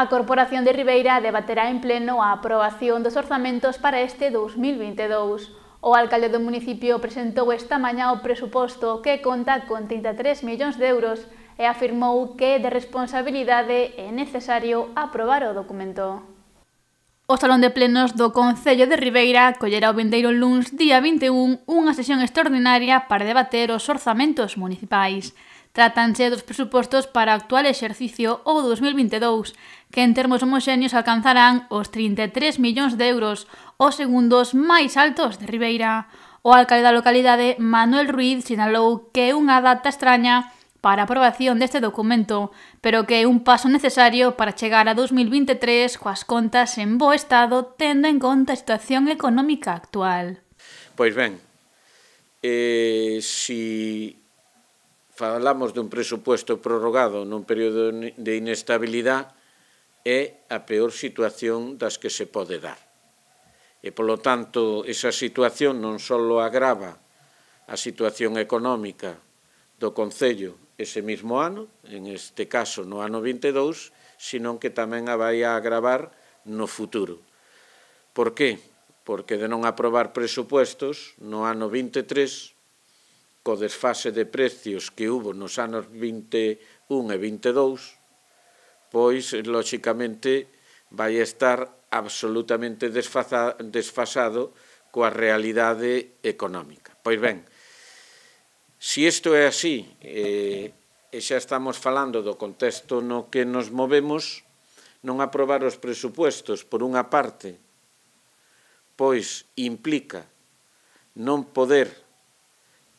A Corporación de Ribeira debaterá en pleno a aprobación dos orzamentos para este 2022. O alcalde do municipio presentou esta mañá o presuposto que conta con 33 millóns de euros e afirmou que de responsabilidade é necesario aprobar o documento. O Salón de Plenos do Concello de Ribeira collera o vendeiro luns día 21 unha sesión extraordinaria para debater os orzamentos municipais. Trátanse dos presupostos para o actual exercicio ou 2022, que en termos homoxéneos alcanzarán os 33 millóns de euros, os segundos máis altos de Ribeira. O alcalde da localidade, Manuel Ruiz, sinalou que é unha data extraña para a aprobación deste documento, pero que é un paso necesario para chegar a 2023 coas contas en bo estado tendo en conta a situación económica actual. Pois ben, eh, si falamos dun presupuesto prorrogado nun período de inestabilidade é a peor situación das que se pode dar. E, polo tanto, esa situación non só agrava a situación económica do Concello ese mismo ano, en este caso no ano 22, sino que tamén a vai a agravar no futuro. Por que? Porque de non aprobar presupuestos no ano 23 co desfase de precios que hubo nos anos 21 e 22, pois, lóxicamente, vai estar absolutamente desfaza, desfasado coa realidade económica. Pois ben, si isto é así, eh, e xa estamos falando do contexto no que nos movemos, non aprobar os presupuestos por unha parte, pois implica non poder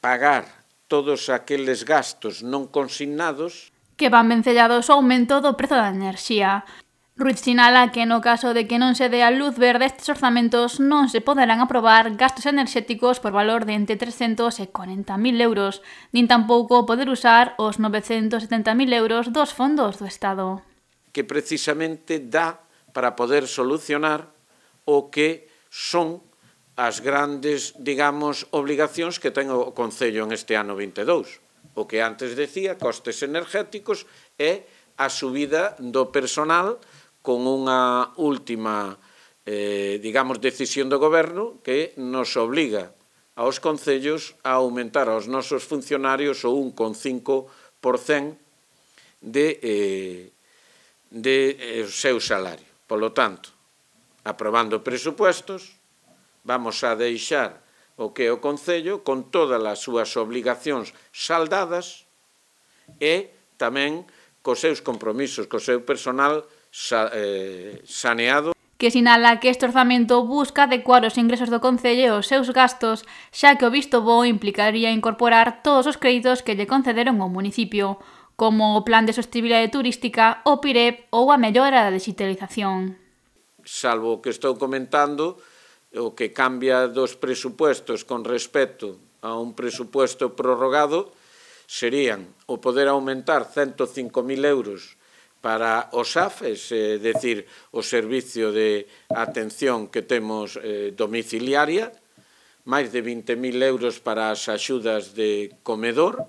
pagar todos aqueles gastos non consignados que van vencellados ao aumento do prezo da enerxía. Ruiz sinala que no caso de que non se dea luz verde estes orzamentos non se poderán aprobar gastos enerxéticos por valor de entre 300 e 40.000 euros, nin tampouco poder usar os 970.000 euros dos fondos do Estado. Que precisamente dá para poder solucionar o que son as grandes, digamos, obligacións que ten o Concello en este ano 22. O que antes decía, costes energéticos e a subida do personal con unha última, eh, digamos, decisión do goberno que nos obliga aos concellos a aumentar aos nosos funcionarios o 1,5% de, eh, de eh, seu salario. Polo tanto, aprobando presupuestos, Vamos a deixar o que o Concello con todas as súas obligacións saldadas e tamén cos seus compromisos, co seu personal sa, eh, saneado. Que sinala que este orzamento busca adecuar os ingresos do Concello aos seus gastos, xa que o visto bo implicaría incorporar todos os créditos que lle concederon ao municipio, como o Plan de Sostibilidade Turística, o PIREP ou a mellora da digitalización. Salvo o que estou comentando, o que cambia dos presupuestos con respecto a un presupuesto prorrogado serían o poder aumentar 105.000 euros para o SAF, é eh, decir, o servicio de atención que temos eh, domiciliaria, máis de 20.000 euros para as axudas de comedor,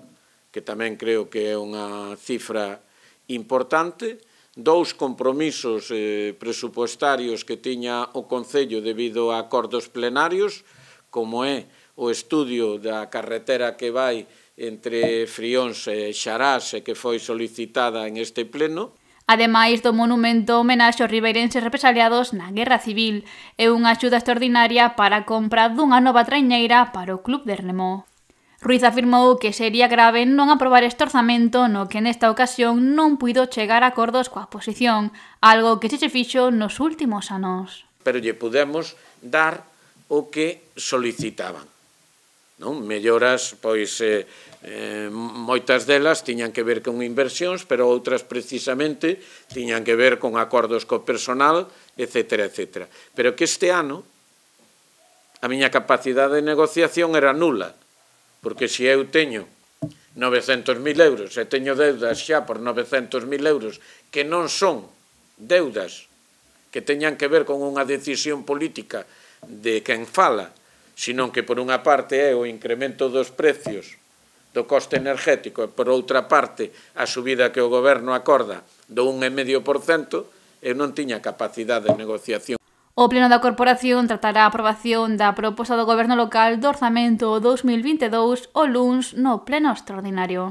que tamén creo que é unha cifra importante, dous compromisos eh, presupuestarios que tiña o Concello debido a acordos plenarios, como é o estudio da carretera que vai entre Frións e Xarás e que foi solicitada en este pleno, Ademais do monumento homenaxe aos ribeirenses represaliados na Guerra Civil e unha axuda extraordinaria para a compra dunha nova traiñeira para o Club de Remo. Ruiz afirmou que sería grave non aprobar este orzamento no que nesta ocasión non puido chegar a acordos coa oposición, algo que se fixo nos últimos anos. Pero lle pudemos dar o que solicitaban. Non? Melloras, pois, eh, eh, moitas delas tiñan que ver con inversións, pero outras precisamente tiñan que ver con acordos co personal, etc. etc. Pero que este ano a miña capacidade de negociación era nula porque se eu teño 900.000 euros e teño deudas xa por 900.000 euros que non son deudas que teñan que ver con unha decisión política de quen fala, senón que por unha parte é o incremento dos precios do coste energético e por outra parte a subida que o goberno acorda do 1,5%, eu non tiña capacidade de negociación. O Pleno da Corporación tratará a aprobación da proposta do Goberno Local do Orzamento 2022 o LUNS no Pleno Extraordinario.